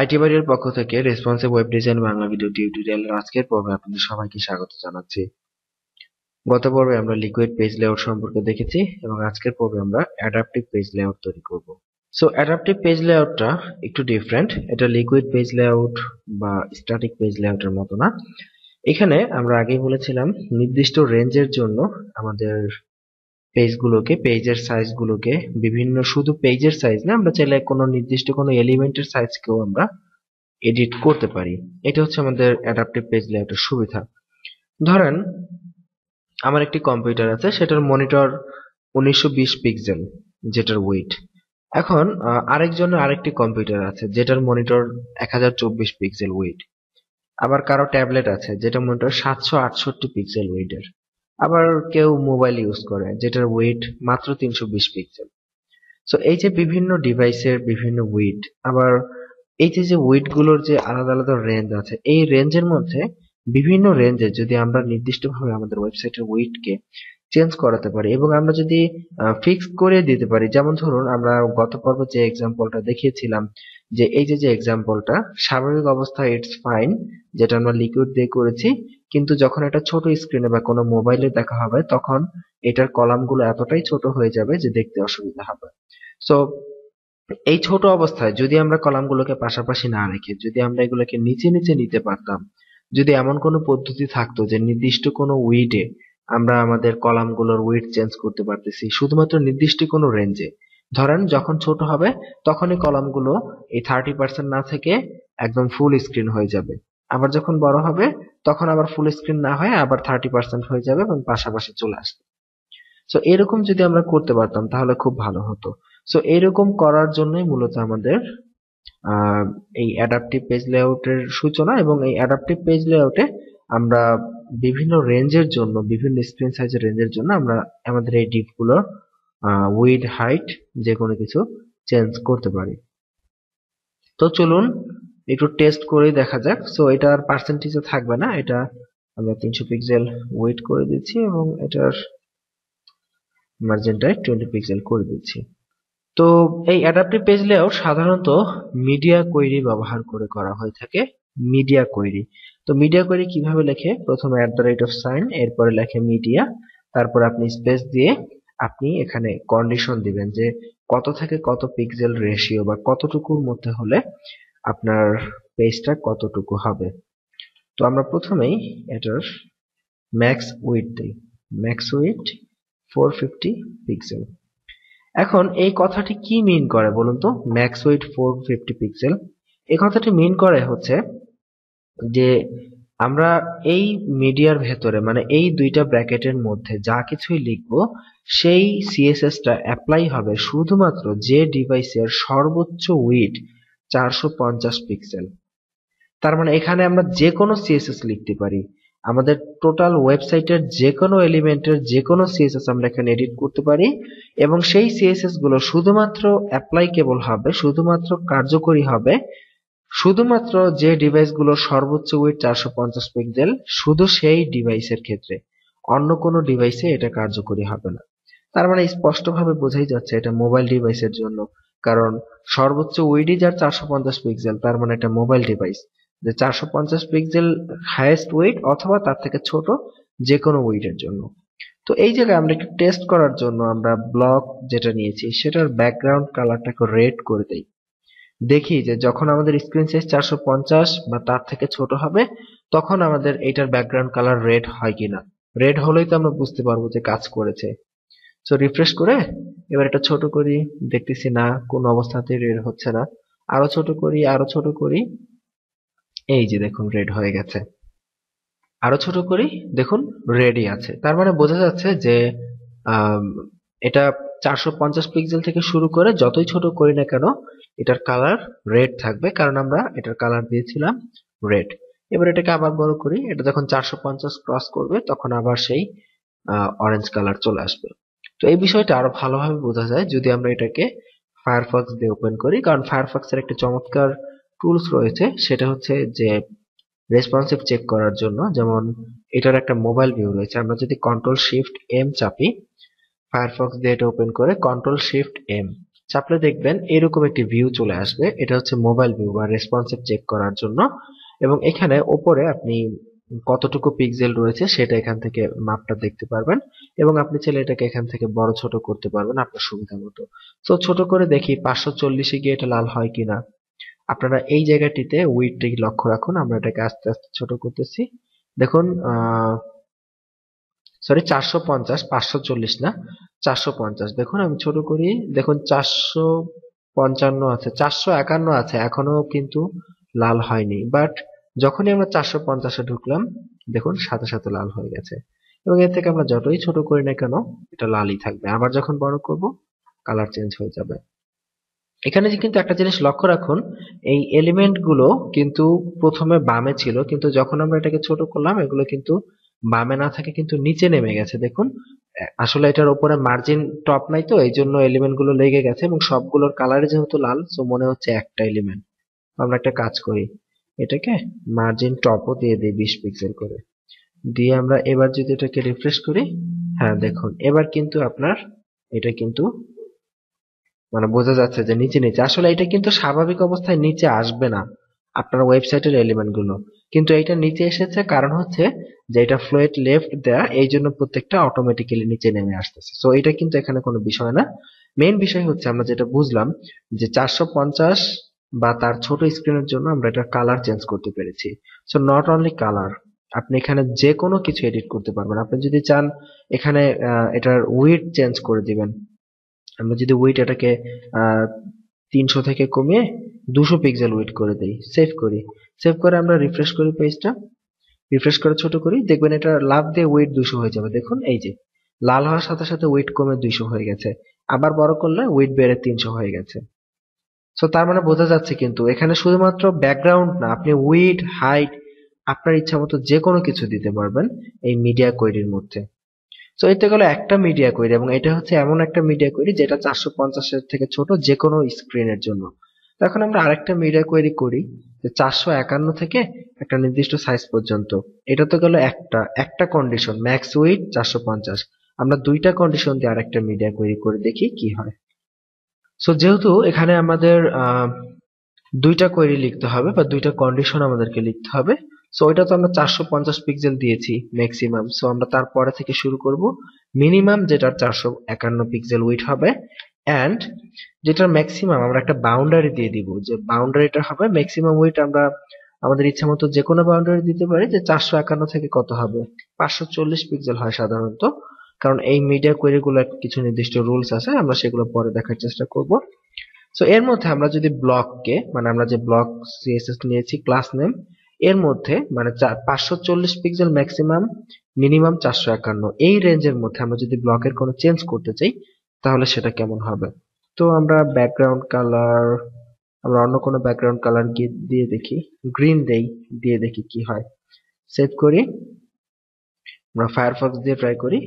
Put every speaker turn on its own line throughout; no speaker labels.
IT বাড়ির পক্ষ থেকে responsive web design Bangla video tutorial আজকের পর্বে আপনাদের সবাইকে স্বাগত জানাচ্ছি গত পর্বে আমরা লিকুইড পেজ লেআউট সম্পর্কে দেখেছি এবং আজকের পর্বে আমরা অ্যাডাপটিভ পেজ লেআউট তৈরি করব সো অ্যাডাপটিভ পেজ লেআউটটা একটু ডিফারেন্ট এটা লিকুইড পেজ লেআউট বা স্ট্যাটিক পেজ লেআউটের মতো না এখানে আমরা আগেই বলেছিলাম নির্দিষ্ট রেঞ্জের জন্য আমাদের পেজগুলোকে পেজের সাইজগুলোকে বিভিন্ন শুধু পেজের সাইজ না আমরা চাইলে কোনো নির্দিষ্ট কোনো এলিমেন্টের সাইজকেও আমরা এডিট করতে পারি এটা হচ্ছে আমাদের অ্যাডাপ্টিভ পেজ লেআউটের সুবিধা ধরেন আমার একটি কম্পিউটার আছে সেটার মনিটর উনিশশো পিক্সেল যেটার ওয়েট এখন আরেকজনের আরেকটি কম্পিউটার আছে যেটার মনিটর এক পিক্সেল ওয়েট আবার কারো ট্যাবলেট আছে যেটা মনিটর সাতশো আটষট্টি পিক্সেল ওয়েটের আবার কেউ মোবাইল ইউজ করে যেটার ওয়েট মাত্র তিনশো বিশ পিক্সেল সো এই যে বিভিন্ন ডিভাইসের বিভিন্ন ওয়েট আবার এই যে যে ওয়েটগুলোর যে আলাদা আলাদা রেঞ্জ আছে এই রেঞ্জের মধ্যে বিভিন্ন রেঞ্জে যদি আমরা নির্দিষ্টভাবে আমাদের ওয়েবসাইটের ওয়েটকে চেঞ্জ করাতে পারি এবং আমরা যদি ফিক্স করে দিতে পারি যেমন ধরুন আমরা গত পর্ব যে এক্সাম্পলটা দেখিয়েছিলাম যে এই যে যে এক্সাম্পলটা স্বাভাবিক অবস্থায় ইটস ফাইন যেটা আমরা লিকুইড দিয়ে করেছি কিন্তু যখন এটা ছোট স্ক্রিনে বা কোনো মোবাইলে দেখা হবে তখন এটার কলামগুলো এতটাই ছোট হয়ে যাবে যে দেখতে অসুবিধা হবে সো এই ছোট অবস্থায় যদি আমরা কলামগুলোকে পাশাপাশি না রেখে যদি আমরা এগুলোকে নিচে নিচে নিতে পারতাম যদি এমন কোনো পদ্ধতি থাকতো যে নির্দিষ্ট কোনো উইডে আমরা আমাদের কলামগুলোর উইথ চেঞ্জ করতে পারতেছি শুধুমাত্র নির্দিষ্ট কোনো রেঞ্জে ধরেন যখন ছোট হবে তখনই কলামগুলো এই থার্টি পার্সেন্ট না থেকে একদম ফুল স্ক্রিন হয়ে যাবে আবার যখন বড় হবে তখন আবার ফুল স্ক্রিন না হয়ে আবার থার্টি পার্সেন্ট হয়ে যাবে এবং পাশাপাশি চলে আসবে সো এরকম যদি আমরা করতে পারতাম তাহলে খুব ভালো হতো সো এরকম করার জন্যই মূলত আমাদের এই অ্যাডাপটিভ পেজ লেআউটের সূচনা এবং এই অ্যাডাপটিভ পেজ লেআউটে আমরা বিভিন্ন রেঞ্জের জন্য বিভিন্ন স্ক্রিন সাইজের রেঞ্জের জন্য আমরা আমাদের এই ডিপগুলোর উইড হাইট যে কোনো কিছু চেঞ্জ করতে পারি তো চলুন একটু টেস্ট করে দেখা যাক সো এটার পার্সেন্টেজে থাকবে না এটা আমরা তিনশো পিক্সেল ওয়েট করে দিচ্ছি এবং এটার মার্জিনটাই টোয়েন্টি পিক্সেল করে দিচ্ছি তো এই অ্যাডাপ্টিভ পেজ লেআউট সাধারণত মিডিয়া কোয়েরি ব্যবহার করে করা হয়ে থাকে মিডিয়া কোয়েরি তো মিডিয়া কোয়েরি কিভাবে লেখে প্রথমে at the rate of sign এরপরে লেখে মিডিয়া তারপর আপনি স্পেস দিয়ে আপনি এখানে কন্ডিশন দিবেন যে কত থেকে কত পিক্সেল রেশিও বা কতটুকুর মধ্যে হলে আপনার পেজটা কতটুকু হবে তো আমরা প্রথমেই এটার ম্যাক্স উইথ দিই max width four fifty pixel এখন এই কথাটি কি মিন করে বলুন তো max width four fifty pixel এই কথাটি মিন করে হচ্ছে যে আমরা এই মিডিয়ার ভেতরে মানে এই দুইটা ব্র্যাকেটের মধ্যে যা কিছুই লিখব সেই সিএসএসটা অ্যাপ্লাই হবে শুধুমাত্র যে ডিভাইসের সর্বোচ্চ উইড চারশো পিক্সেল তার মানে এখানে আমরা যে কোনো সিএসএস লিখতে পারি আমাদের টোটাল ওয়েবসাইটের যে কোনো এলিমেন্টের যে কোনো সিএসএস আমরা এখানে এডিট করতে পারি এবং সেই সিএসএস গুলো শুধুমাত্র অ্যাপ্লাই কেবল হবে শুধুমাত্র কার্যকরী হবে শুধুমাত্র যে ডিভাইসগুলো সর্বোচ্চ উইড চারশো পঞ্চাশ পিক্সেল শুধু সেই ডিভাইসের ক্ষেত্রে অন্য কোনো ডিভাইসে এটা কার্যকরী হবে না তার মানে স্পষ্টভাবে বোঝাই যাচ্ছে এটা মোবাইল ডিভাইসের জন্য কারণ সর্বোচ্চ ওয়েটই যার চারশো পঞ্চাশ পিক্সেল তার মানে এটা মোবাইল ডিভাইস যে চারশো পঞ্চাশ পিক্সেল হায়েস্ট উইড অথবা তার থেকে ছোট যে কোনো ওয়েটের জন্য তো এই জায়গায় আমরা একটু টেস্ট করার জন্য আমরা ব্লক যেটা নিয়েছি সেটার ব্যাকগ্রাউন্ড কালারটাকে রেড করে দেই দেখি যে যখন আমাদের স্ক্রিন সাইজ চারশো বা তার থেকে ছোট হবে তখন আমাদের এটার ব্যাকগ্রাউন্ড কালার রেড হয় কিনা রেড হলেই তো আমরা বুঝতে পারবো যে কাজ করেছে সো রিফ্রেশ করে এবার এটা ছোট করি দেখতেছি না কোন অবস্থাতে রেড হচ্ছে না আরো ছোট করি আরো ছোট করি এই যে দেখুন রেড হয়ে গেছে আরো ছোট করি দেখুন রেডি আছে তার মানে বোঝা যাচ্ছে যে এটা চারশো পিক্সেল থেকে শুরু করে যতই ছোট করি না কেন এটার কালার রেড থাকবে কারণ আমরা এটার কালার দিয়েছিলাম রেড এবার এটাকে আবার বড় করি এটা যখন চারশো ক্রস করবে তখন আবার সেই অরেঞ্জ কালার চলে আসবে তো এই বিষয়টা আরো ভালোভাবে বোঝা যায় যদি আমরা এটাকে ফায়ারফক্স দিয়ে ওপেন করি কারণ ফায়ারফক্সের একটা চমৎকার টুলস রয়েছে সেটা হচ্ছে যে রেসপন্সিভ চেক করার জন্য যেমন এটার একটা মোবাইল ভিউ রয়েছে আমরা যদি কন্ট্রোল শিফট এম চাপি ফায়ারফক্স দিয়ে এটা ওপেন করে কন্ট্রোল শিফট এম চাপলে দেখবেন এরকম একটি ভিউ চলে আসবে এটা হচ্ছে মোবাইল ভিউ বা রেসপন্সিভ চেক করার জন্য এবং এখানে ওপরে আপনি কতটুকু পিক্সেল রয়েছে সেটা এখান থেকে মাপটা দেখতে পারবেন এবং আপনি চাইলে এটাকে এখান থেকে বড় ছোট করতে পারবেন আপনার সুবিধা মতো তো ছোট করে দেখি পাঁচশো চল্লিশে গিয়ে এটা লাল হয় কিনা আপনারা এই জায়গাটিতে উইথটি লক্ষ্য রাখুন আমরা এটাকে আস্তে আস্তে ছোট করতেছি দেখুন আহ সরি চারশো পঞ্চাশ পাঁচশো চল্লিশ না চারশো পঞ্চাশ দেখুন আমি ছোট করি দেখুন চারশো পঞ্চান্ন আছে চারশো একান্ন আছে এখনো কিন্তু লাল হয়নি বাট যখনই আমরা চারশো পঞ্চাশে ঢুকলাম দেখুন সাথে সাথে লাল হয়ে গেছে এবং এর থেকে আমরা যতই ছোট করি না কেন এটা লালই থাকবে আবার যখন বড় করব কালার চেঞ্জ হয়ে যাবে এখানে যে কিন্তু একটা জিনিস লক্ষ্য রাখুন এই এলিমেন্টগুলো কিন্তু প্রথমে বামে ছিল কিন্তু যখন আমরা এটাকে ছোট করলাম এগুলো কিন্তু বামে না থাকে কিন্তু নিচে নেমে গেছে দেখুন আসলে এটার উপরে মার্জিন টপ নাই তো এই জন্য এলিমেন্টগুলো লেগে গেছে এবং সবগুলোর কালার যেহেতু লাল তো মনে হচ্ছে একটা এলিমেন্ট আমরা একটা কাজ করি এটাকে মার্জিন টপও দিয়ে দিই বিশ পিক্সেল করে দিয়ে আমরা এবার যদি এটাকে রিফ্রেশ করি হ্যাঁ দেখুন এবার কিন্তু আপনার এটা কিন্তু মানে বোঝা যাচ্ছে যে নিচে নিচে আসলে এটা কিন্তু স্বাভাবিক অবস্থায় নিচে আসবে না আপনার ওয়েবসাইটের এলিমেন্টগুলো কিন্তু এইটা নিচে এসেছে কারণ হচ্ছে যে এটা ফ্লোয়েট লেফট দেয়া এই জন্য প্রত্যেকটা অটোমেটিক্যালি নিচে নেমে আসতেছে সো এটা কিন্তু এখানে কোনো বিষয় না মেন বিষয় হচ্ছে আমরা যেটা বুঝলাম যে চারশো পঞ্চাশ বা তার ছোট স্ক্রিনের জন্য আমরা এটা কালার চেঞ্জ করতে পেরেছি সো নট অনলি কালার আপনি এখানে যে কোনো কিছু এডিট করতে পারবেন আপনি যদি চান এখানে এটার উইট চেঞ্জ করে দিবেন আমরা যদি উইট এটাকে তিনশো থেকে কমিয়ে দুশো পিক্সেল ওয়েট করে দেই সেভ করি সেভ করে আমরা রিফ্রেশ করি পেজটা রিফ্রেশ করে ছোট করি দেখবেন এটা লাভ দিয়ে ওয়েট দুশো হয়ে যাবে দেখুন এই যে লাল হওয়ার সাথে সাথে ওয়েট কমে দুইশো হয়ে গেছে আবার বড় করলে ওয়েট বেড়ে তিনশো হয়ে গেছে সো তার মানে বোঝা যাচ্ছে কিন্তু এখানে শুধুমাত্র ব্যাকগ্রাউন্ড না আপনি উইড হাইট আপনার ইচ্ছা মতো যে কোনো কিছু দিতে পারবেন এই মিডিয়া কোয়েরির মধ্যে সো এটা গেল একটা মিডিয়া কোয়েরি এবং এটা হচ্ছে এমন একটা মিডিয়া কোয়েরি যেটা চারশো পঞ্চাশের থেকে ছোট যে কোনো স্ক্রিনের জন্য এখন আমরা আরেকটা মিডিয়া কোয়েরি করি যে চারশো একান্ন থেকে একটা নির্দিষ্ট সাইজ পর্যন্ত এটা তো গেল একটা একটা কন্ডিশন ম্যাক্স উইট চারশো পঞ্চাশ আমরা দুইটা কন্ডিশন দিয়ে আরেকটা মিডিয়া কোয়েরি করে দেখি কি হয় সো যেহেতু এখানে আমাদের দুইটা কোয়েরি লিখতে হবে বা দুইটা কন্ডিশন আমাদেরকে লিখতে হবে সো ওইটা তো আমরা চারশো পঞ্চাশ পিক্সেল দিয়েছি ম্যাক্সিমাম সো আমরা তারপরে থেকে শুরু করব মিনিমাম যেটার চারশো একান্ন পিক্সেল উইট হবে অ্যান্ড যেটার ম্যাক্সিমাম আমরা একটা বাউন্ডারি দিয়ে দিব যে বাউন্ডারিটা হবে ম্যাক্সিমাম উইট আমরা আমাদের ইচ্ছা মতো যে কোনো বাউন্ডারি দিতে পারি যে চারশো একান্ন থেকে কত হবে পাঁচশো চল্লিশ পিক্সেল হয় সাধারণত কারণ এই মিডিয়া কোয়েরিগুলো কিছু নির্দিষ্ট রুলস আছে আমরা সেগুলো পরে দেখার চেষ্টা করব সো এর মধ্যে আমরা যদি ব্লককে মানে আমরা যে ব্লক সিএসএস নিয়েছি ক্লাস নেম এর মধ্যে মানে পাঁচশো চল্লিশ পিক্সেল ম্যাক্সিমাম মিনিমাম চারশো একান্ন এই রেঞ্জের মধ্যে আমরা যদি ব্লকের কোনো চেঞ্জ করতে চাই তাহলে সেটা কেমন হবে তো আমরা ব্যাকগ্রাউন্ড কালার আমরা অন্য কোনো ব্যাকগ্রাউন্ড কালার দিয়ে দেখি গ্রিন দেই দিয়ে দেখি কি হয় সেভ করি আমরা ফায়ারফক্স দিয়ে ট্রাই করি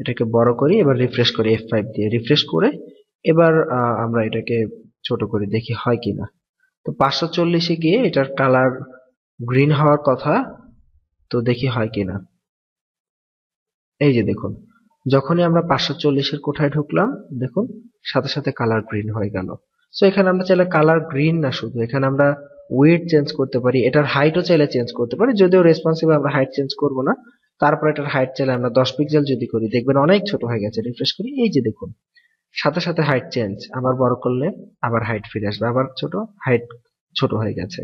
এটাকে বড় করি এবার রিফ্রেশ করি এফ ফাইভ দিয়ে রিফ্রেশ করে এবার আমরা এটাকে ছোট করি দেখি হয় কিনা তো পাঁচশো চল্লিশে গিয়ে এটার কালার গ্রিন হওয়ার কথা তো দেখি হয় কি না এই যে দেখুন যখনই আমরা পাঁচশো চল্লিশের কোঠায় ঢুকলাম দেখুন সাথে সাথে কালার গ্রিন হয়ে গেল সো এখানে আমরা চাইলে কালার গ্রিন না শুধু এখানে আমরা ওয়েট চেঞ্জ করতে পারি এটার হাইটও চাইলে চেঞ্জ করতে পারি যদিও রেসপন্সিভ আমরা হাইট চেঞ্জ করব না তারপর এটার হাইট চাইলে আমরা দশ পিক্সেল যদি করি দেখবেন অনেক ছোট হয়ে গেছে রিফ্রেশ করি এই যে দেখুন সাথে সাথে হাইট চেঞ্জ আবার বড় করলে আবার হাইট ফিরে আসবে আবার ছোট হাইট ছোট হয়ে গেছে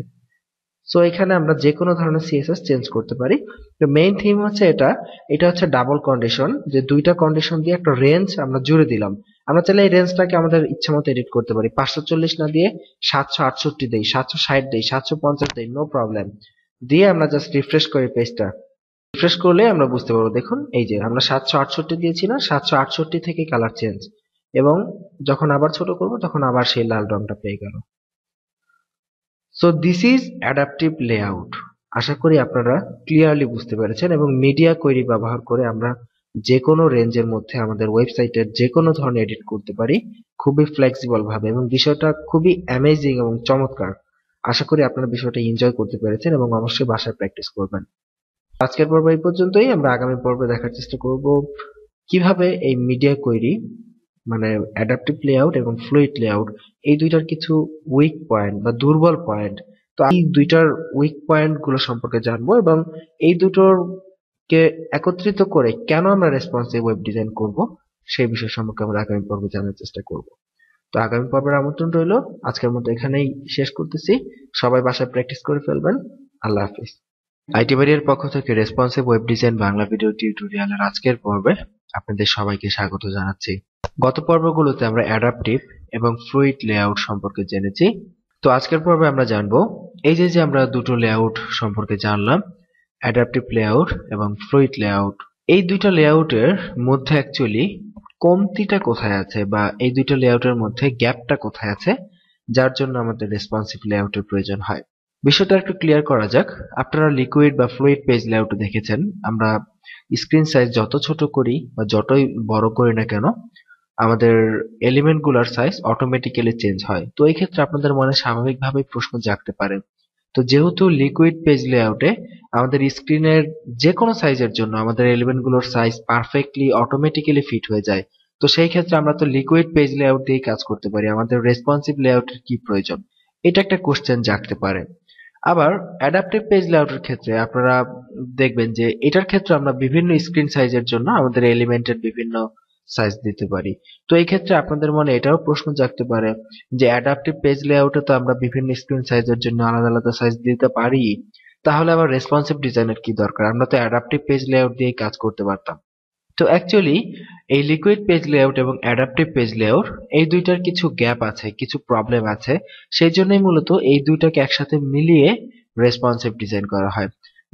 সো এখানে আমরা যে কোনো ধরনের সিএসএস চেঞ্জ করতে পারি তো মেইন থিম হচ্ছে এটা এটা হচ্ছে ডাবল কন্ডিশন যে দুইটা কন্ডিশন দিয়ে একটা রেঞ্জ আমরা জুড়ে দিলাম আমরা চাইলে এই রেঞ্জটাকে আমাদের ইচ্ছা মতো এডিট করতে পারি পাঁচশো চল্লিশ না দিয়ে সাতশো আটষট্টি দিই সাতশো ষাট দিই সাতশো পঞ্চাশ দিই নো প্রবলেম দিয়ে আমরা জাস্ট রিফ্রেশ করি পেজটা রিফ্রেশ করলে আমরা বুঝতে পারবো দেখুন এই যে আমরা সাতশো আটষট্টি দিয়েছি না সাতশো আটষট্টি থেকে কালার চেঞ্জ এবং যখন আবার ছোট করব তখন আবার সেই লাল রংটা পেয়ে গেল so this is adaptive layout আশা করি আপনারা ক্লিয়ারলি বুঝতে পেরেছেন এবং মিডিয়া কোয়েরি ব্যবহার করে আমরা যে কোনো রেঞ্জের মধ্যে আমাদের ওয়েবসাইটের যে কোনো ধরনের এডিট করতে পারি খুবই ফ্লেক্সিবল ভাবে এবং বিষয়টা খুবই অ্যামেজিং এবং চমৎকার আশা করি আপনারা বিষয়টা এনজয় করতে পেরেছেন এবং অবশ্যই বাসায় প্র্যাকটিস করবেন আজকের পর্ব এই পর্যন্তই আমরা আগামী পর্বে দেখার চেষ্টা করব কিভাবে এই মিডিয়া কোয়েরি মানে অ্যাডাপটিভ লেআউট এবং ফ্লুইড লেআউট এই দুইটার কিছু উইক পয়েন্ট বা দুর্বল পয়েন্ট তো এই দুইটার উইক পয়েন্ট গুলো সম্পর্কে জানবো এবং এই দুটোর কে একত্রিত করে কেন আমরা রেসপন্সিভ ওয়েব ডিজাইন করব সেই বিষয় সম্পর্কে আমরা আগামী পর্বে জানার চেষ্টা করব তো আগামী পর্বের আমন্ত্রণ রইল আজকের মতো এখানেই শেষ করতেছি সবাই বাসায় প্র্যাকটিস করে ফেলবেন আল্লাহ হাফিজ আইটি বাড়ির পক্ষ থেকে responsive web design Bangla video টিউটোরিয়ালের আজকের পর্বে আপনাদের সবাইকে স্বাগত জানাচ্ছি গত পর্বগুলোতে আমরা অ্যাডাপটিভ এবং ফ্লুইড লেআউট সম্পর্কে জেনেছি তো আজকের পর্বে আমরা জানব এই যে যে আমরা দুটো লেআউট সম্পর্কে জানলাম অ্যাডাপটিভ লেআউট এবং ফ্লুইড লেআউট এই দুইটা লেআউটের মধ্যে অ্যাকচুয়ালি কমতিটা কোথায় আছে বা এই দুইটা লেআউটের মধ্যে গ্যাপটা কোথায় আছে যার জন্য আমাদের রেসপন্সিভ লেআউটের প্রয়োজন হয় বিষয়টা একটু ক্লিয়ার করা যাক আপনারা লিকুইড বা ফ্লুইড পেজ লেআউট দেখেছেন আমরা স্ক্রিন সাইজ যত ছোট করি বা যতই বড় করি না কেন আমাদের এলিমেন্টগুলোর সাইজ অটোমেটিক্যালি চেঞ্জ হয় তো এই ক্ষেত্রে আপনাদের মনে স্বাভাবিকভাবেই প্রশ্ন জাগতে পারে তো যেহেতু লিকুইড পেজ লেআউটে আমাদের স্ক্রিনের যে কোনো সাইজের জন্য আমাদের এলিমেন্টগুলোর সাইজ পারফেক্টলি অটোমেটিক্যালি ফিট হয়ে যায় তো সেই ক্ষেত্রে আমরা তো লিকুইড পেজ লেআউট দিয়ে কাজ করতে পারি আমাদের রেসপন্সিভ লেআউটের কি প্রয়োজন এটা একটা কোশ্চেন জাগতে পারে আবার অ্যাডাপটিভ পেজ লেআউটের ক্ষেত্রে আপনারা দেখবেন যে এটার ক্ষেত্রে আমরা বিভিন্ন স্ক্রিন সাইজের জন্য আমাদের এলিমেন্টের বিভিন্ন সাইজ দিতে পারি তো এই ক্ষেত্রে আপনাদের মনে এটাও প্রশ্ন জাগতে পারে যে অ্যাডাপ্টিভ পেজ লেআউটে তো আমরা বিভিন্ন স্ক্রিন সাইজের জন্য আলাদা আলাদা সাইজ দিতে পারি তাহলে আবার রেসপন্সিভ ডিজাইনের কি দরকার আমরা তো অ্যাডাপটিভ পেজ লেআউট দিয়ে কাজ করতে পারতাম তো অ্যাকচুয়ালি এই লিকুইড পেজ লেআউট এবং অ্যাডাপটিভ পেজ লেআউট এই দুইটার কিছু গ্যাপ আছে কিছু প্রবলেম আছে সেই জন্যই মূলত এই দুইটাকে একসাথে মিলিয়ে রেসপন্সিভ ডিজাইন করা হয়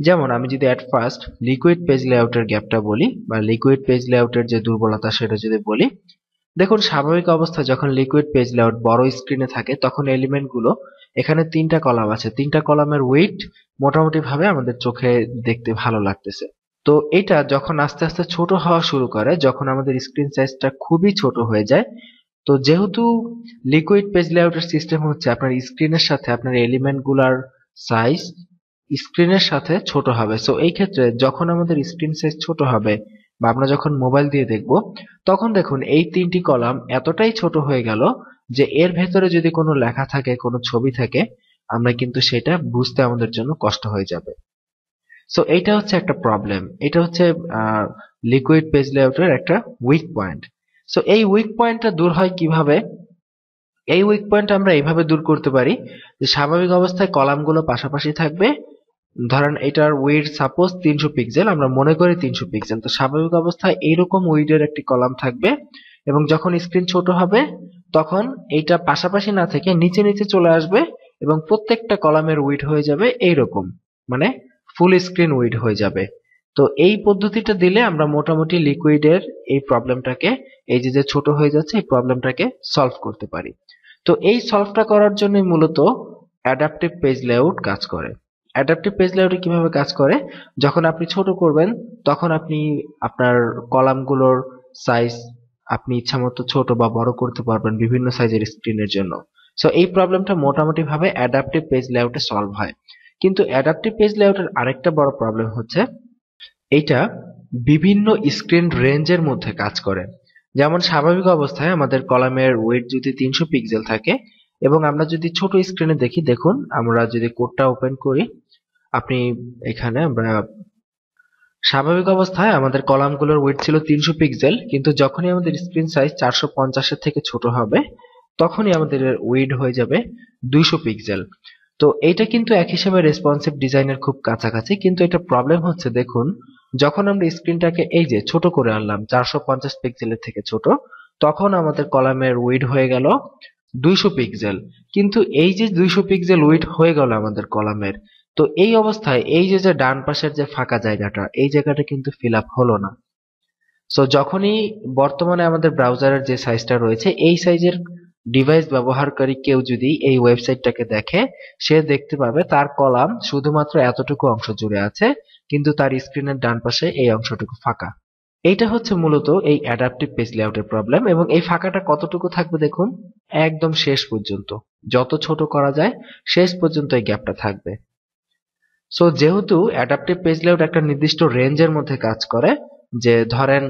যেমন আমি যদি অ্যাট ফার্স্ট লিকুইড পেজ লেআউটের গ্যাপটা বলি বা লিকুইড পেজ লেআউটের যে দুর্বলতা সেটা যদি বলি দেখুন স্বাভাবিক অবস্থা যখন লিকুইড পেজ লেআউট বড় স্ক্রিনে থাকে তখন এলিমেন্টগুলো এখানে তিনটা কলাম আছে তিনটা কলামের ওয়েট মোটামুটিভাবে আমাদের চোখে দেখতে ভালো লাগতেছে তো এটা যখন আস্তে আস্তে ছোট হওয়া শুরু করে যখন আমাদের স্ক্রিন সাইজটা খুবই ছোট হয়ে যায় তো যেহেতু লিকুইড পেজ লেআউটের সিস্টেম হচ্ছে আপনার স্ক্রিনের সাথে আপনার এলিমেন্টগুলার সাইজ স্ক্রিনের সাথে ছোট হবে সো এই ক্ষেত্রে যখন আমাদের স্ক্রিন সাইজ ছোট হবে বা আমরা যখন মোবাইল দিয়ে দেখব তখন দেখুন এই তিনটি কলাম এতটাই ছোট হয়ে গেল যে এর ভেতরে যদি কোনো লেখা থাকে কোনো ছবি থাকে আমরা কিন্তু সেটা বুঝতে আমাদের জন্য কষ্ট হয়ে যাবে সো এইটা হচ্ছে একটা প্রবলেম এটা হচ্ছে লিকুইড পেজ লেআউটের একটা উইক পয়েন্ট সো এই উইক পয়েন্টটা দূর হয় কিভাবে এই উইক পয়েন্ট আমরা এইভাবে দূর করতে পারি যে স্বাভাবিক অবস্থায় কলামগুলো পাশাপাশি থাকবে ধরেন এটার উইড সাপোজ তিনশো পিক্সেল আমরা মনে করি তিনশো পিক্সেল তো স্বাভাবিক অবস্থায় এইরকম উইডের একটি কলাম থাকবে এবং যখন স্ক্রিন ছোট হবে তখন এইটা পাশাপাশি না থেকে নিচে নিচে চলে আসবে এবং প্রত্যেকটা কলামের উইড হয়ে যাবে এইরকম মানে ফুল স্ক্রিন উইড হয়ে যাবে তো এই পদ্ধতিটা দিলে আমরা মোটামুটি লিকুইডের এই প্রবলেমটাকে এই যে যে ছোট হয়ে যাচ্ছে এই প্রবলেমটাকে সলভ করতে পারি তো এই সলভটা করার জন্য মূলত অ্যাডাপটিভ পেজ লেআউট কাজ করে অ্যাডাপটিভ পেজ লেআউটে কীভাবে কাজ করে যখন আপনি ছোট করবেন তখন আপনি আপনার কলামগুলোর সাইজ আপনি ইচ্ছামতো ছোট বা বড় করতে পারবেন বিভিন্ন সাইজের স্ক্রিনের জন্য সো এই প্রবলেমটা মোটামুটিভাবে অ্যাডাপটিভ পেজ লেআউটে সলভ হয় কিন্তু অ্যাডাপটিভ পেজ লেআউটের আরেকটা বড় প্রবলেম হচ্ছে এটা বিভিন্ন স্ক্রিন রেঞ্জের মধ্যে কাজ করে যেমন স্বাভাবিক অবস্থায় আমাদের কলামের ওয়েট যদি তিনশো পিক্সেল থাকে এবং আমরা যদি ছোট স্ক্রিনে দেখি দেখুন আমরা যদি কোডটা ওপেন করি আপনি এখানে আমরা স্বাভাবিক অবস্থায় আমাদের কলামগুলোর ওয়েট ছিল তিনশো পিক্সেল কিন্তু যখনই আমাদের স্ক্রিন সাইজ চারশো পঞ্চাশের থেকে ছোট হবে তখনই আমাদের ওয়েট হয়ে যাবে দুইশো পিক্সেল তো এটা কিন্তু এক হিসেবে রেসপন্সিভ ডিজাইনের খুব কাছাকাছি কিন্তু এটা প্রবলেম হচ্ছে দেখুন যখন আমরা স্ক্রিনটাকে এই যে ছোট করে আনলাম চারশো পঞ্চাশ পিক্সেলের থেকে ছোট তখন আমাদের কলামের ওয়েট হয়ে গেল দুইশো পিক্সেল কিন্তু এই যে দুইশো পিক্সেল ওয়েট হয়ে গেল আমাদের কলামের তো এই অবস্থায় এই যে যে ডান পাশের যে ফাঁকা জায়গাটা এই জায়গাটা কিন্তু ফিল আপ হলো না সো যখনই বর্তমানে আমাদের ব্রাউজারের যে সাইজটা রয়েছে এই সাইজের ডিভাইস ব্যবহারকারী কেউ যদি এই ওয়েবসাইটটাকে দেখে সে দেখতে পাবে তার কলাম শুধুমাত্র এতটুকু অংশ জুড়ে আছে কিন্তু তার স্ক্রিনের ডান পাশে এই অংশটুকু ফাঁকা এইটা হচ্ছে মূলত এই অ্যাডাপটিভ পেজ লেআউটের প্রবলেম এবং এই ফাঁকাটা কতটুকু থাকবে দেখুন একদম শেষ পর্যন্ত যত ছোট করা যায় শেষ পর্যন্ত এই গ্যাপটা থাকবে সো যেহেতু অ্যাডাপটিভ পেজ লেআউট একটা নির্দিষ্ট রেঞ্জের মধ্যে কাজ করে যে ধরেন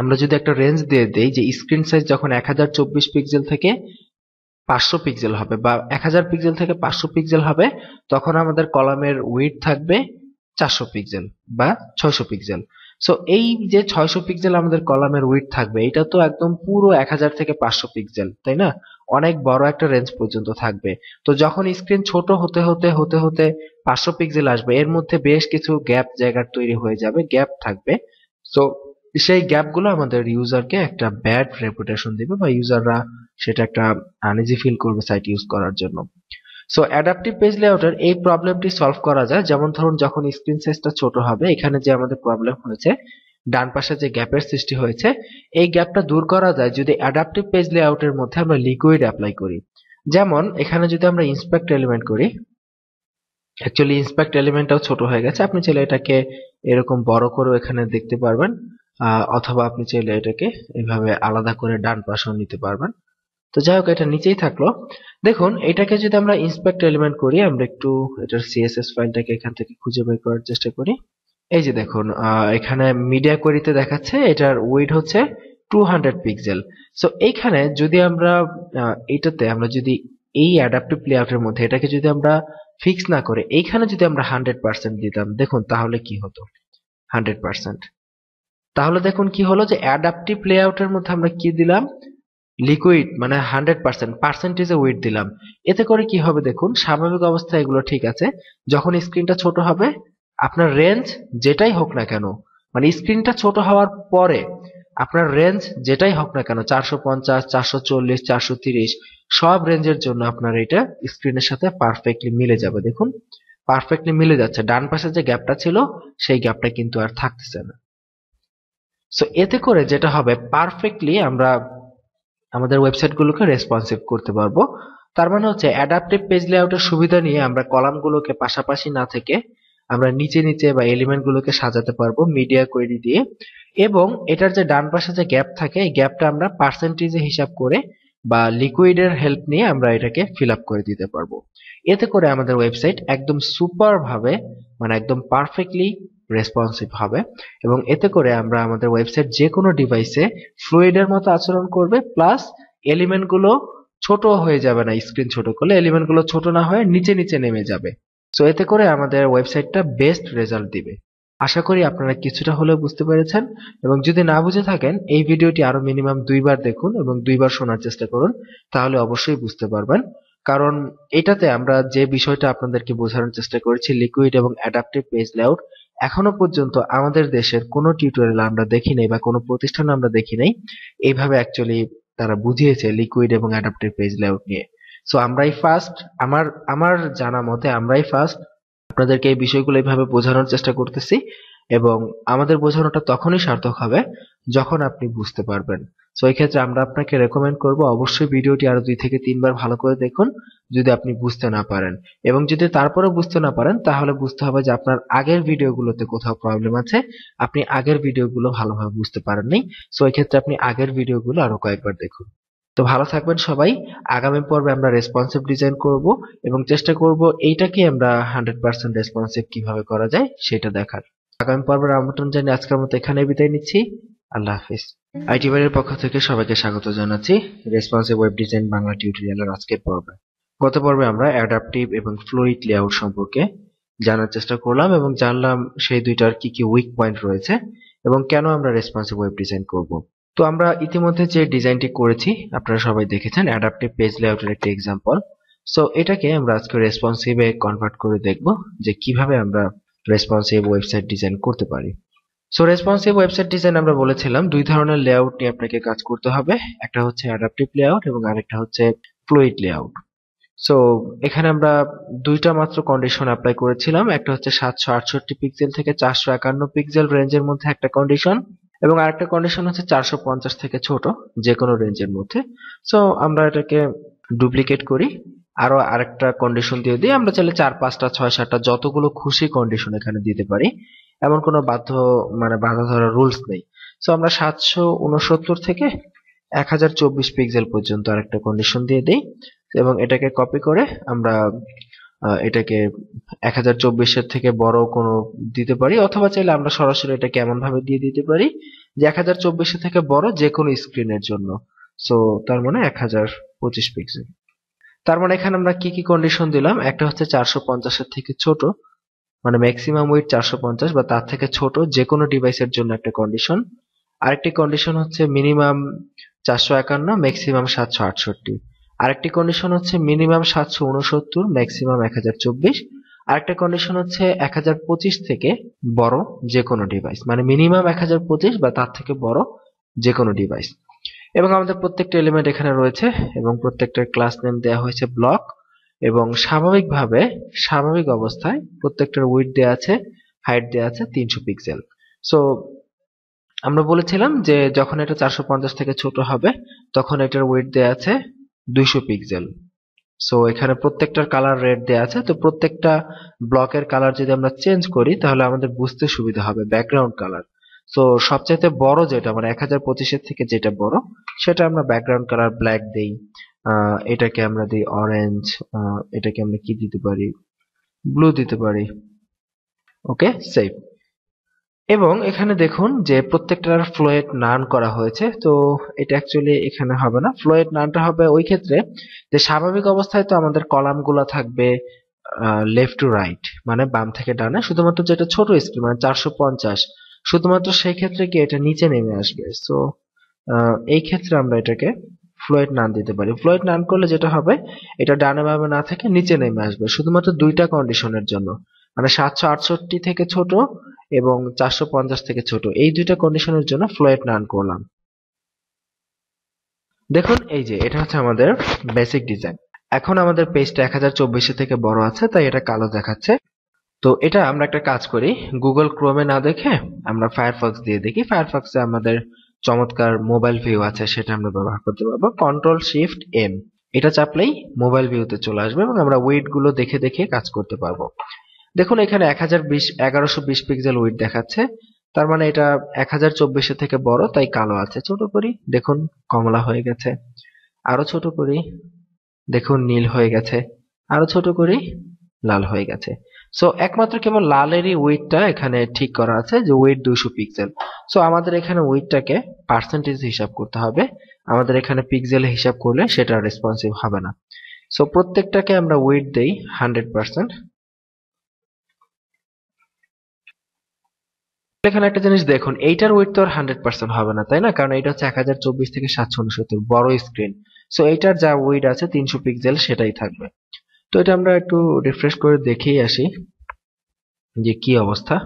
আমরা যদি একটা রেঞ্জ দিয়ে দেই যে স্ক্রিন সাইজ যখন এক পিক্সেল থেকে পাঁচশো পিক্সেল হবে বা এক পিক্সেল থেকে পাঁচশো পিক্সেল হবে তখন আমাদের কলামের উইড থাকবে চারশো পিক্সেল বা ছয়শো পিক্সেল সো এই যে ছয়শো পিক্সেল আমাদের কলামের উইথ থাকবে এটা তো একদম পুরো এক হাজার থেকে পাঁচশো পিক্সেল তাই না অনেক বড় একটা রেঞ্জ পর্যন্ত থাকবে তো যখন স্ক্রিন ছোট হতে হতে হতে হতে পাঁচশো পিক্সেল আসবে এর মধ্যে বেশ কিছু গ্যাপ জায়গার তৈরি হয়ে যাবে গ্যাপ থাকবে সো সেই গ্যাপগুলো আমাদের ইউজারকে একটা ব্যাড রেপুটেশন দিবে বা ইউজাররা সেটা একটা আনইজি ফিল করবে সাইট ইউজ করার জন্য সো অ্যাডাপটিভ পেজ লেআউটের এই প্রবলেমটি সলভ করা যায় যেমন ধরুন যখন স্ক্রিন সাইজটা ছোট হবে এখানে যে আমাদের প্রবলেম হয়েছে ডান পাশে যে গ্যাপের সৃষ্টি হয়েছে এই গ্যাপটা দূর করা যায় যদি অ্যাডাপটিভ পেজ লেআউটের মধ্যে আমরা লিকুইড অ্যাপ্লাই করি যেমন এখানে যদি আমরা ইন্সপেক্ট এলিমেন্ট করি অ্যাকচুয়ালি ইন্সপেক্ট এলিমেন্টটাও ছোট হয়ে গেছে আপনি চাইলে এটাকে এরকম বড় করেও এখানে দেখতে পারবেন অথবা আপনি চাইলে এটাকে এভাবে আলাদা করে ডান পাশেও নিতে পারবেন তো যাই হোক এটা নিচেই থাকলো দেখুন এটাকে যদি আমরা ইন্সপেক্ট এলিমেন্ট করি আমরা একটু এটার সিএসএস ফাইলটাকে এখান থেকে খুঁজে বের করার চেষ্টা করি এই যে দেখুন এখানে মিডিয়া কোয়েরিতে দেখাচ্ছে এটার ওয়েট হচ্ছে 200 পিক্সেল সো এইখানে যদি আমরা এটাতে আমরা যদি এই অ্যাডাপটিভ প্লেআউটের মধ্যে এটাকে যদি আমরা ফিক্স না করে এইখানে যদি আমরা 100% দিতাম দেখুন তাহলে কি হতো 100% তাহলে দেখুন কি হলো যে অ্যাডাপটিভ প্লেআউটের মধ্যে আমরা কি দিলাম লিকুইড মানে হান্ড্রেড পার্সেন্ট পার্সেন্টেজে ওয়েট দিলাম এতে করে কি হবে দেখুন স্বাভাবিক অবস্থায় এগুলো ঠিক আছে যখন স্ক্রিনটা ছোট হবে আপনার রেঞ্জ যেটাই হোক না কেন মানে স্ক্রিনটা ছোট হওয়ার পরে আপনার রেঞ্জ যেটাই হোক না কেন চারশো পঞ্চাশ চারশো চল্লিশ চারশো তিরিশ সব রেঞ্জের জন্য আপনার এটা স্ক্রিনের সাথে পারফেক্টলি মিলে যাবে দেখুন পারফেক্টলি মিলে যাচ্ছে ডান পাশে যে গ্যাপটা ছিল সেই গ্যাপটা কিন্তু আর থাকতেছে না সো এতে করে যেটা হবে পারফেক্টলি আমরা আমাদের ওয়েবসাইটগুলোকে রেসপন্সিভ করতে পারবো তার মানে হচ্ছে অ্যাডাপটিভ পেজ লেআউটের সুবিধা নিয়ে আমরা কলামগুলোকে পাশাপাশি না থেকে আমরা নিচে নিচে বা এলিমেন্টগুলোকে সাজাতে পারবো মিডিয়া কোয়েরি দিয়ে এবং এটার যে ডান পাশে যে গ্যাপ থাকে এই গ্যাপটা আমরা পার্সেন্টেজে হিসাব করে বা লিকুইডের হেল্প নিয়ে আমরা এটাকে ফিল করে দিতে পারবো এতে করে আমাদের ওয়েবসাইট একদম সুপারভাবে মানে একদম পারফেক্টলি রেসপন্সিভ হবে এবং এতে করে আমরা আমাদের ওয়েবসাইট যে কোনো ডিভাইসে ফ্লুইডের মতো আচরণ করবে প্লাস এলিমেন্টগুলো ছোট হয়ে যাবে না স্ক্রিন ছোট করলে এলিমেন্টগুলো ছোট না হয়ে নিচে নিচে নেমে যাবে সো এতে করে আমাদের ওয়েবসাইটটা বেস্ট রেজাল্ট দিবে আশা করি আপনারা কিছুটা হলেও বুঝতে পেরেছেন এবং যদি না বুঝে থাকেন এই ভিডিওটি আরো মিনিমাম দুইবার দেখুন এবং দুইবার শোনার চেষ্টা করুন তাহলে অবশ্যই বুঝতে পারবেন কারণ এটাতে আমরা যে বিষয়টা আপনাদেরকে বোঝানোর চেষ্টা করেছি লিকুইড এবং অ্যাডাপ্টিভ পেজ লেআউট এখনো পর্যন্ত আমাদের দেশের কোনো টিউটোরিয়াল আমরা দেখি নাই বা কোনো প্রতিষ্ঠান আমরা দেখি নাই এইভাবে অ্যাকচুয়ালি তারা বুঝিয়েছে লিকুইড এবং অ্যাডাপটিভ পেজ লেআউট নিয়ে সো আমরাই ফার্স্ট আমার আমার জানা মতে আমরাই ফার্স্ট আপনাদেরকে এই বিষয়গুলো এইভাবে বোঝানোর চেষ্টা করতেছি এবং আমাদের বোঝানোটা তখনই সার্থক হবে যখন আপনি বুঝতে পারবেন সো এই ক্ষেত্রে আমরা আপনাকে রেকমেন্ড করব অবশ্যই ভিডিওটি আরো দুই থেকে তিনবার ভালো করে দেখুন যদি আপনি বুঝতে না পারেন এবং যদি তারপরে বুঝতে না পারেন তাহলে বুঝতে হবে যে আপনার আগের ভিডিওগুলোতে কোথাও প্রবলেম আছে আপনি আগের ভিডিওগুলো ভালোভাবে বুঝতে পারেননি সো এই ক্ষেত্রে আপনি আগের ভিডিওগুলো আরো কয়েকবার দেখুন তো ভালো থাকবেন সবাই আগামী পর্বে আমরা রেসপন্সিভ ডিজাইন করব এবং চেষ্টা করব এইটাকে আমরা হান্ড্রেড পার্সেন্ট রেসপন্সিভ কিভাবে করা যায় সেটা দেখার আগামী পর্বের আমন্ত্রণ জানিয়ে আজকের মতো এখানে বিদায় নিচ্ছি আল্লাহ হাফিজ আইটি বাড়ির পক্ষ থেকে সবাইকে স্বাগত জানাচ্ছি রেসপন্সিভ ওয়েব ডিজাইন বাংলা টিউটোরিয়ালের আজকের পর্বে গত পর্বে আমরা অ্যাডাপটিভ এবং ফ্লুইড লেআউট সম্পর্কে জানার চেষ্টা করলাম এবং জানলাম সেই দুইটার কি কি উইক পয়েন্ট রয়েছে এবং কেন আমরা রেসপন্সিভ ওয়েব ডিজাইন করব তো আমরা ইতিমধ্যে যে ডিজাইনটি করেছি আপনারা সবাই দেখেছেন অ্যাডাপটিভ পেজ লেআউটের একটি এক্সাম্পল সো এটাকে আমরা আজকে রেসপন্সিভে কনভার্ট করে দেখব যে কিভাবে আমরা রেসপন্সিভ ওয়েবসাইট ডিজাইন করতে পারি সো রেসপন্সিভ ওয়েবসাইট ডিজাইন আমরা বলেছিলাম দুই ধরনের লেআউট নিয়ে আপনাকে কাজ করতে হবে একটা হচ্ছে অ্যাডাপটিভ লেআউট এবং আরেকটা হচ্ছে ফ্লুইড লেআউট সো এখানে আমরা দুইটা মাত্র কন্ডিশন অ্যাপ্লাই করেছিলাম একটা হচ্ছে সাতশো আটষট্টি পিক্সেল থেকে চারশো একান্ন পিক্সেল রেঞ্জের মধ্যে একটা কন্ডিশন এবং আরেকটা কন্ডিশন হচ্ছে চারশো পঞ্চাশ থেকে ছোট যে কোনো রেঞ্জের মধ্যে সো আমরা এটাকে ডুপ্লিকেট করি আরও আরেকটা কন্ডিশন দিয়ে দিই আমরা চাইলে চার পাঁচটা ছয় সাতটা যতগুলো খুশি কন্ডিশন এখানে দিতে পারি এমন কোনো বাধ্য মানে বাধা ধরা রুলস নেই সো আমরা সাতশো উনসত্তর থেকে এক হাজার চব্বিশ পিক্সেল পর্যন্ত আরেকটা কন্ডিশন দিয়ে দিই এবং এটাকে কপি করে আমরা এটাকে এক হাজার চব্বিশের থেকে বড় কোনো দিতে পারি অথবা চাইলে আমরা সরাসরি এটা কেমনভাবে দিয়ে দিতে পারি যে এক হাজার চব্বিশের থেকে বড় যে কোনো স্ক্রিনের জন্য সো তার মানে এক হাজার পঁচিশ পিক্সেল তার মানে এখানে আমরা কি কি কন্ডিশন দিলাম একটা হচ্ছে চারশো পঞ্চাশের থেকে ছোট মানে ম্যাক্সিমাম ওয়েট চারশো পঞ্চাশ বা তার থেকে ছোট যে কোনো ডিভাইসের জন্য একটা কন্ডিশন আরেকটি কন্ডিশন হচ্ছে মিনিমাম চারশো একান্ন ম্যাক্সিমাম সাতশো আটষট্টি আরেকটি কন্ডিশন হচ্ছে মিনিমাম সাতশো উনসত্তর ম্যাক্সিমাম এক হাজার চব্বিশ আরেকটা কন্ডিশন হচ্ছে এক হাজার পঁচিশ থেকে বড় যে কোনো ডিভাইস মানে মিনিমাম এক হাজার পঁচিশ বা তার থেকে বড় যে কোনো ডিভাইস এবং আমাদের প্রত্যেকটা এলিমেন্ট এখানে রয়েছে এবং প্রত্যেকটা ক্লাস নেম দেওয়া হয়েছে ব্লক এবং স্বাভাবিকভাবে স্বাভাবিক অবস্থায় প্রত্যেকটার উইথ দেওয়া আছে হাইট দেওয়া আছে তিনশো পিক্সেল সো আমরা বলেছিলাম যে যখন এটা চারশো পঞ্চাশ থেকে ছোট হবে তখন এটার উইথ দেওয়া আছে দুইশো পিক্সেল সো এখানে প্রত্যেকটার কালার রেড দেওয়া আছে তো প্রত্যেকটা ব্লকের কালার যদি আমরা চেঞ্জ করি তাহলে আমাদের বুঝতে সুবিধা হবে ব্যাকগ্রাউন্ড কালার সো সবচাইতে বড় যেটা মানে এক হাজার পঁচিশের থেকে যেটা বড় সেটা আমরা ব্যাকগ্রাউন্ড কালার ব্ল্যাক দিই এটাকে আমরা দিই অরেঞ্জ এটাকে আমরা কি দিতে পারি ব্লু দিতে পারি ওকে সেফ এবং এখানে দেখুন যে প্রত্যেকটার ফ্লোয়েট নান করা হয়েছে তো এটা অ্যাকচুয়ালি এখানে হবে না ফ্লোয়েট নানটা হবে ওই ক্ষেত্রে যে স্বাভাবিক অবস্থায় তো আমাদের কলামগুলো থাকবে লেফট টু রাইট মানে বাম থেকে ডানে শুধুমাত্র যেটা ছোট স্ক্রিন মানে চারশো পঞ্চাশ শুধুমাত্র সেই ক্ষেত্রে কি এটা নিচে নেমে আসবে সো এই ক্ষেত্রে আমরা এটাকে ফ্লোয়েড নান দিতে পারি ফ্লোয়েড নান করলে যেটা হবে এটা ডানে ভাবে না থেকে নিচে নেমে আসবে শুধুমাত্র দুইটা কন্ডিশনের জন্য মানে সাতশো আটষট্টি থেকে ছোট এবং চারশো পঞ্চাশ থেকে ছোট এই দুইটা কন্ডিশনের জন্য ফ্লোয়েড নান করলাম দেখুন এই যে এটা হচ্ছে আমাদের বেসিক ডিজাইন এখন আমাদের পেজটা এক হাজার চব্বিশে থেকে বড় আছে তাই এটা কালো দেখাচ্ছে তো এটা আমরা একটা কাজ করি গুগল ক্রোমে না দেখে আমরা ফায়ারফক্স দিয়ে দেখি ফায়ারফক্সে আমাদের চমৎকার মোবাইল ভিউ আছে সেটা আমরা ব্যবহার করতে পারবো কন্ট্রোল শিফট এম এটা চাপলেই মোবাইল ভিউতে চলে আসবে এবং আমরা ওয়েটগুলো দেখে দেখে কাজ করতে পারবো দেখুন এখানে এক হাজার বিশ এগারোশো বিশ পিক্সেল ওয়েট দেখাচ্ছে তার মানে এটা এক হাজার চব্বিশে থেকে বড় তাই কালো আছে ছোট করি দেখুন কমলা হয়ে গেছে আরো ছোট করি দেখুন নীল হয়ে গেছে আরো ছোট করি লাল হয়ে গেছে সো একমাত্র কেবল লালেরই ওয়েটটা এখানে ঠিক করা আছে যে ওয়েট দুইশো পিক্সেল সো আমাদের এখানে ওয়েটটাকে পার্সেন্টেজ হিসাব করতে হবে আমাদের এখানে পিক্সেল হিসাব করলে সেটা রেসপন্সিভ হবে না সো প্রত্যেকটাকে আমরা ওয়েট দেই হান্ড্রেড পার্সেন্ট এখানে একটা জিনিস দেখুন এইটার ওয়েট তো আর হান্ড্রেড পার্সেন্ট হবে না তাই না কারণ এটা হচ্ছে এক হাজার চব্বিশ থেকে সাতশো উনসত্তর বড় স্ক্রিন সো এইটার যা ওয়েট আছে তিনশো পিক্সেল সেটাই থাকবে তো এটা আমরা একটু রিফ্রেশ করে দেখেই আসি যে কি অবস্থা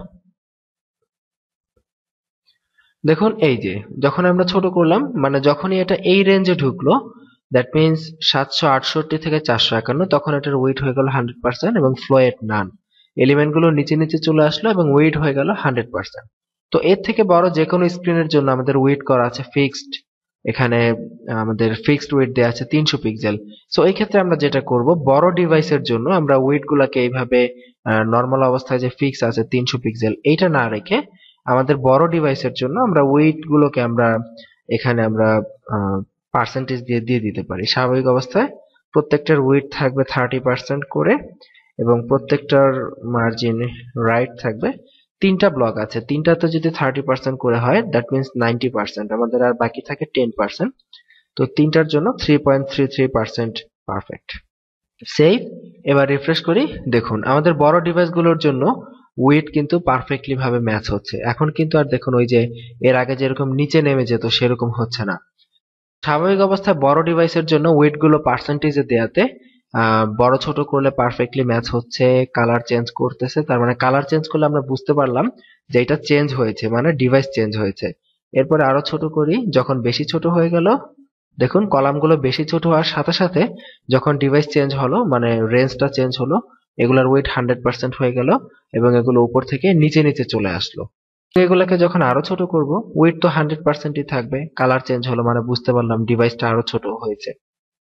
দেখুন এই যে যখন আমরা ছোট করলাম মানে যখনই এটা এই রেঞ্জে ঢুকলো দ্যাট মিন্স সাতশো আটষট্টি থেকে চারশো একান্ন তখন এটার ওয়েট হয়ে গেল হান্ড্রেড পার্সেন্ট এবং ফ্লোয়েট নান এলিমেন্টগুলো নিচে নিচে চলে আসলো এবং ওয়েট হয়ে গেল হান্ড্রেড পার্সেন্ট তো এর থেকে বড় যে কোনো স্ক্রিনের জন্য আমাদের ওয়েট করা আছে ফিক্সড এখানে আমাদের ফিক্সড উইট দেওয়া আছে তিনশো পিক্সেল সো এই ক্ষেত্রে আমরা যেটা করব বড় ডিভাইসের জন্য আমরা উইথগুলোকে এইভাবে নর্মাল অবস্থায় যে ফিক্স আছে তিনশো পিক্সেল এইটা না রেখে আমাদের বড় ডিভাইসের জন্য আমরা ওয়েটগুলোকে আমরা এখানে আমরা পার্সেন্টেজ দিয়ে দিয়ে দিতে পারি স্বাভাবিক অবস্থায় প্রত্যেকটার ওয়েট থাকবে থার্টি পার্সেন্ট করে এবং প্রত্যেকটার মার্জিন রাইট থাকবে তিনটা ব্লক আছে তিনটাতে যদি থার্টি পার্সেন্ট করে হয় দ্যাট মিনস নাইনটি পার্সেন্ট আমাদের আর বাকি থাকে টেন পার্সেন্ট তো তিনটার জন্য three point three three percent perfect save এবার রিফ্রেশ করি দেখুন আমাদের বড় ডিভাইসগুলোর জন্য ওয়েট কিন্তু পারফেক্টলি ভাবে ম্যাচ হচ্ছে এখন কিন্তু আর দেখুন ওই যে এর আগে যেরকম নিচে নেমে যেত সেরকম হচ্ছে না স্বাভাবিক অবস্থায় বড় ডিভাইসের জন্য ওয়েটগুলো পার্সেন্টেজে দেয়াতে বড় ছোট করলে পারফেক্টলি ম্যাচ হচ্ছে কালার চেঞ্জ করতেছে তার মানে কালার চেঞ্জ করলে আমরা বুঝতে পারলাম যে এটা চেঞ্জ হয়েছে মানে ডিভাইস চেঞ্জ হয়েছে এরপরে আরো ছোট করি যখন বেশি ছোট হয়ে গেল দেখুন কলামগুলো বেশি ছোট হওয়ার সাথে সাথে যখন ডিভাইস চেঞ্জ হলো মানে রেঞ্জটা চেঞ্জ হলো এগুলোর ওয়েট হান্ড্রেড পার্সেন্ট হয়ে গেল এবং এগুলো উপর থেকে নিচে নিচে চলে আসলো এগুলোকে যখন আরো ছোট করব ওয়েট তো হান্ড্রেড পার্সেন্টই থাকবে কালার চেঞ্জ হলো মানে বুঝতে পারলাম ডিভাইসটা আরো ছোট হয়েছে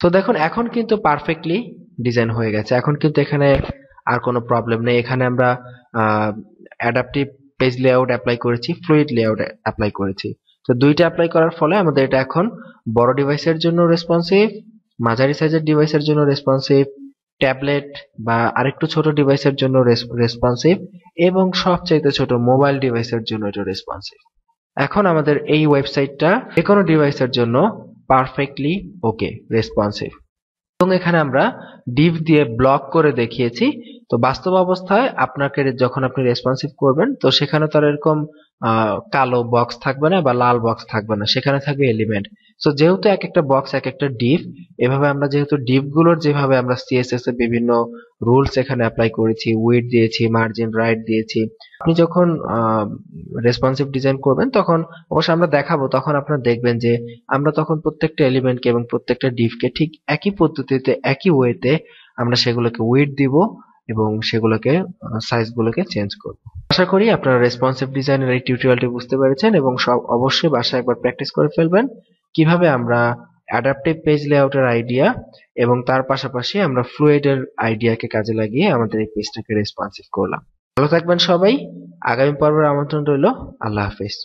তো দেখুন এখন কিন্তু পারফেক্টলি ডিজাইন হয়ে গেছে এখন কিন্তু এখানে আর কোনো প্রবলেম নেই এখানে আমরা অ্যাডাপটিভ পেজ লেআউট অ্যাপ্লাই করেছি ফ্লুইড লেআউট অ্যাপ্লাই করেছি তো দুইটা অ্যাপ্লাই করার ফলে আমাদের এটা এখন বড় ডিভাইসের জন্য রেসপন্সিভ মাঝারি সাইজের ডিভাইসের জন্য রেসপন্সিভ ট্যাবলেট বা আরেকটু ছোট ডিভাইসের জন্য রেসপন্সিভ এবং সবচাইতে ছোট মোবাইল ডিভাইসের জন্য এটা রেসপন্সিভ এখন আমাদের এই ওয়েবসাইটটা যে কোনো ডিভাইসের জন্য পারফেক্টলি ওকে রেসপন্সিভ এবং এখানে আমরা ডিভ দিয়ে ব্লক করে দেখিয়েছি তো বাস্তব অবস্থায় আপনাকে যখন আপনি রেসপন্সিভ করবেন তো সেখানে তার এরকম কালো বক্স থাকবে না বা লাল বক্স থাকবে না সেখানে থাকবে এলিমেন্ট সো যেহেতু এক একটা বক্স এক একটা ডিপ এভাবে আমরা যেহেতু ডিপগুলোর যেভাবে আমরা সিএসএস এর বিভিন্ন রুলস এখানে অ্যাপ্লাই করেছি উইড দিয়েছি মার্জিন রাইট দিয়েছি আপনি যখন রেসপন্সিভ ডিজাইন করবেন তখন অবশ্য আমরা দেখাবো তখন আপনারা দেখবেন যে আমরা তখন প্রত্যেকটা এলিমেন্টকে এবং প্রত্যেকটা ডিপকে ঠিক একই পদ্ধতিতে একই ওয়েতে আমরা সেগুলোকে উইড দিব এবং সেগুলোকে সাইজগুলোকে চেঞ্জ করব আশা করি আপনারা রেসপন্সিভ ডিজাইনের এই টিউটোরিয়ালটি বুঝতে পেরেছেন এবং সব অবশ্যই বাসায় একবার প্র্যাকটিস করে ফেলবেন কিভাবে আমরা অ্যাডাপটিভ পেজ লেআউটের আইডিয়া এবং তার পাশাপাশি আমরা ফ্লুয়েডের আইডিয়াকে কাজে লাগিয়ে আমাদের এই পেজটাকে রেসপন্সিভ করলাম ভালো থাকবেন সবাই আগামী পর্বের আমন্ত্রণ রইল আল্লাহ হাফিজ